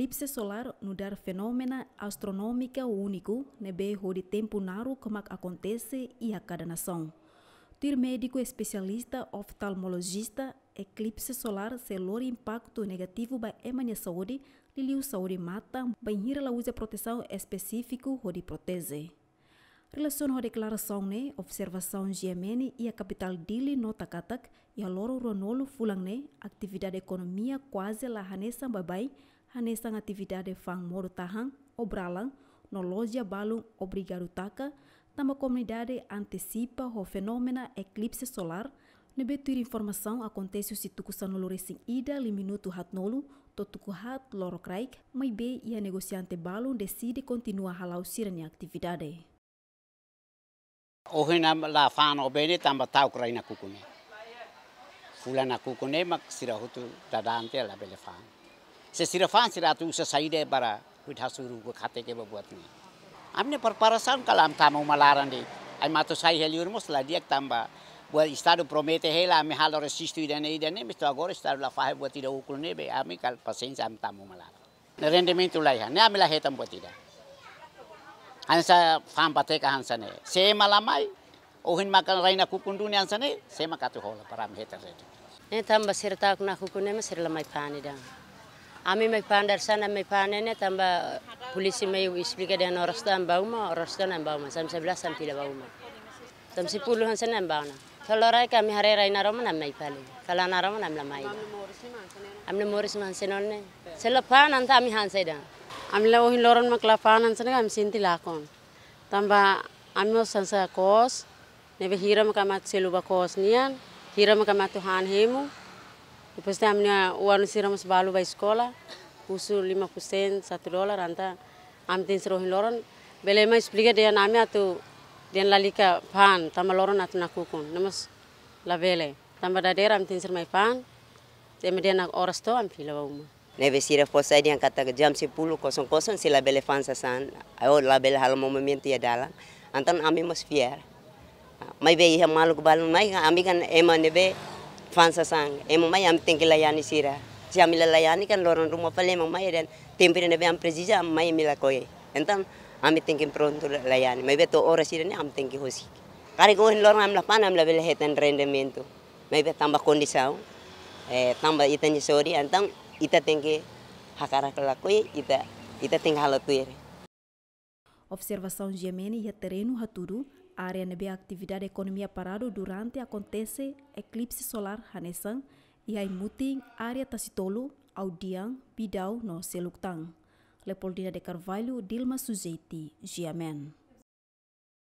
eclipse solar é dar fenômeno astronômico único, nebe né, de tempo naro como acontece e a cada nação. Ter médico especialista oftalmologista, eclipse solar se impacto negativo ba emania saúde, liliu saúde mata, banhira la usa proteção específico de protege. Relação à declaração né, observação GMN e a capital Dili no Takatak e a loro Ronolo Fulang né, atividade economia quase la Hanessa Babai, hane sanga atividade fang moro tahang, obralang, no loja balung obrigado taka, tamba comunidade antecipa ho fenomena eclipse solar, Nebe tuir informação acontece o situku sanolouresin ida li minuto nolu, to tuku hat loro kraik, mai be ia negosiante balung decide continua halau sirani atividade. Ohina la fana obene tamba tau kraina kukune. Fulana kukune mak sirahutu dadante la bele fana. Sesirafan सिरफान से रात उसे सही दे बरा पिठा सुरू को खाते के बबुअत में हमने पर परसान कलाम heliur मऊ मलारन दे आई मातो buat istadu promete hela mi hal ore sistu idane idane mi tua gore istadu la fahe buat ida ukul nebe ami kal pasen sam tamu malara ne rende min tulai ha ne hetam buat ida hansa fam pate ka hansa ne se malamai ohin makan raina kukundu ne hansa ne se makatu hola param hetan rende ne tam basir tak kukune mesir lamai pani dang Ami pandar sana panene tamba polisi mei explique dan orang stand bauma orang stand bauma sam sebelas sam tila bauma sam sepuluh han sana bauna kalau rai kami hari rai naroma nam mai pali kalau naroma nam lamai Amle moris man senonne selapan an tami han seda Amle wohin loron maklapan an sana kami sinti lakon tamba amno sansa kos nebe hiram kamat seluba kos nian hiram kamat tuhan hemu Lepas amnya uang siram sebalu bayi sekolah, usul lima pusen satu dolar anta amtin serohin loron. Bela emang explica dia nama atau dia lalika pan tambah loron atau nakukun, namas labele. Tambah dadera amtin sermai pan, dia dia nak oras to ampila bauma. sira fosa dia kata jam 10 kosong kosong si labele fansa san, ayo oh, labele hal momen ya e dalam, antan ami ah, mas fiar. Mai be iha malu kebalun mai, ami kan emang nebe fansa sang emang mai am tengki layani sira si am layani kan loron rumah pale emang mai dan tempir nebe am presija am mai mila koye entan am tengki pronto layani mai beto ora sira ni am tengki hosi kare gohin loron am lapan am label hetan rendimento mai be tambah kondisau eh tambah itan sori entan ita tengki hakara kelakoye ita ita tengki halatuire Observação de Yemene e terreno Haturu área nebe atividade economia parado durante acontece eclipse solar hanesan e aí mutin área tasitolo Audiang bidau no seluktang. Leopoldina de Carvalho, Dilma Sujeiti, Giamen.